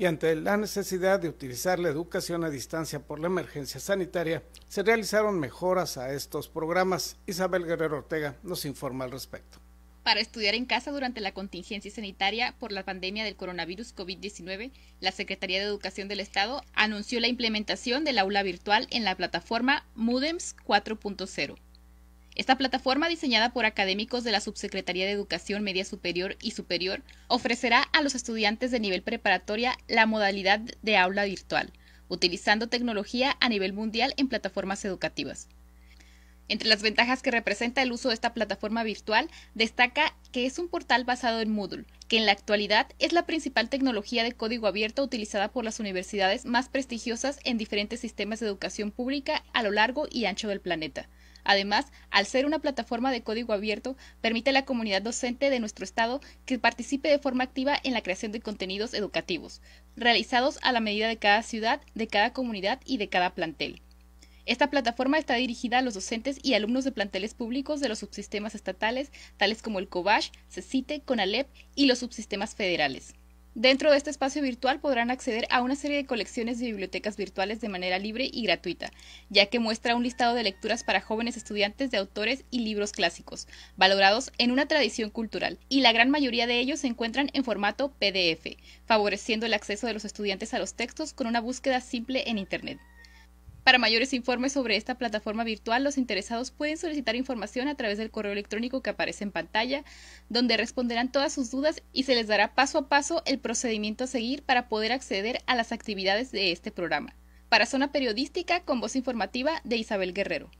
y ante la necesidad de utilizar la educación a distancia por la emergencia sanitaria, se realizaron mejoras a estos programas. Isabel Guerrero Ortega nos informa al respecto. Para estudiar en casa durante la contingencia sanitaria por la pandemia del coronavirus COVID-19, la Secretaría de Educación del Estado anunció la implementación del aula virtual en la plataforma MUDEMS 4.0 esta plataforma, diseñada por académicos de la Subsecretaría de Educación Media Superior y Superior, ofrecerá a los estudiantes de nivel preparatoria la modalidad de aula virtual, utilizando tecnología a nivel mundial en plataformas educativas. Entre las ventajas que representa el uso de esta plataforma virtual, destaca que es un portal basado en Moodle, que en la actualidad es la principal tecnología de código abierto utilizada por las universidades más prestigiosas en diferentes sistemas de educación pública a lo largo y ancho del planeta. Además, al ser una plataforma de código abierto, permite a la comunidad docente de nuestro estado que participe de forma activa en la creación de contenidos educativos, realizados a la medida de cada ciudad, de cada comunidad y de cada plantel. Esta plataforma está dirigida a los docentes y alumnos de planteles públicos de los subsistemas estatales, tales como el COVASH, CECITE, CONALEP y los subsistemas federales. Dentro de este espacio virtual podrán acceder a una serie de colecciones de bibliotecas virtuales de manera libre y gratuita, ya que muestra un listado de lecturas para jóvenes estudiantes de autores y libros clásicos, valorados en una tradición cultural, y la gran mayoría de ellos se encuentran en formato PDF, favoreciendo el acceso de los estudiantes a los textos con una búsqueda simple en Internet. Para mayores informes sobre esta plataforma virtual, los interesados pueden solicitar información a través del correo electrónico que aparece en pantalla, donde responderán todas sus dudas y se les dará paso a paso el procedimiento a seguir para poder acceder a las actividades de este programa. Para Zona Periodística, con voz informativa de Isabel Guerrero.